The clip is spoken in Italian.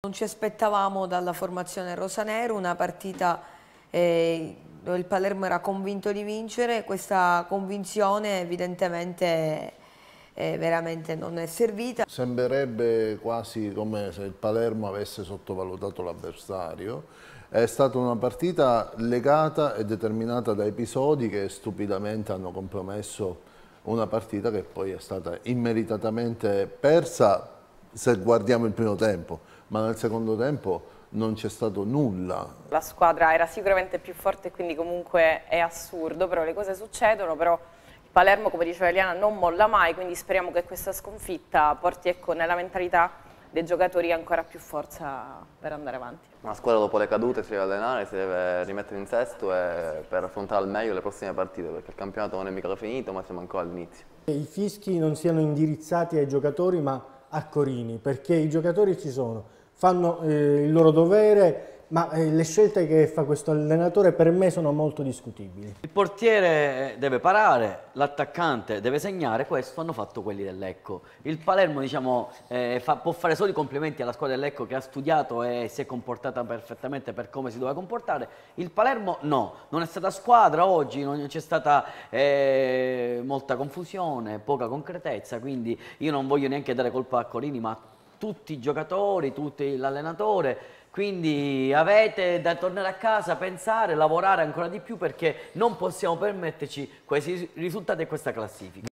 Non ci aspettavamo dalla formazione rosanero una partita eh, dove il Palermo era convinto di vincere, questa convinzione evidentemente eh, veramente non è servita. Sembrerebbe quasi come se il Palermo avesse sottovalutato l'avversario, è stata una partita legata e determinata da episodi che stupidamente hanno compromesso una partita che poi è stata immeritatamente persa se guardiamo il primo tempo, ma nel secondo tempo non c'è stato nulla. La squadra era sicuramente più forte quindi comunque è assurdo, però le cose succedono, però Palermo come diceva Eliana non molla mai, quindi speriamo che questa sconfitta porti ecco, nella mentalità dei giocatori ancora più forza per andare avanti. La squadra dopo le cadute si deve allenare, si deve rimettere in sesto per affrontare al meglio le prossime partite, perché il campionato non è mica finito ma siamo ancora all'inizio. I fischi non siano indirizzati ai giocatori ma a Corini, perché i giocatori ci sono, fanno eh, il loro dovere, ma eh, le scelte che fa questo allenatore per me sono molto discutibili. Il portiere deve parare, l'attaccante deve segnare, questo hanno fatto quelli dell'Ecco. Il Palermo diciamo, eh, fa, può fare solo i complimenti alla squadra dell'Ecco che ha studiato e si è comportata perfettamente per come si doveva comportare. Il Palermo no, non è stata squadra oggi, non c'è stata eh, molta confusione, poca concretezza, quindi io non voglio neanche dare colpa a Corini, ma a tutti i giocatori, tutti l'allenatore quindi avete da tornare a casa, pensare, lavorare ancora di più perché non possiamo permetterci questi risultati e questa classifica.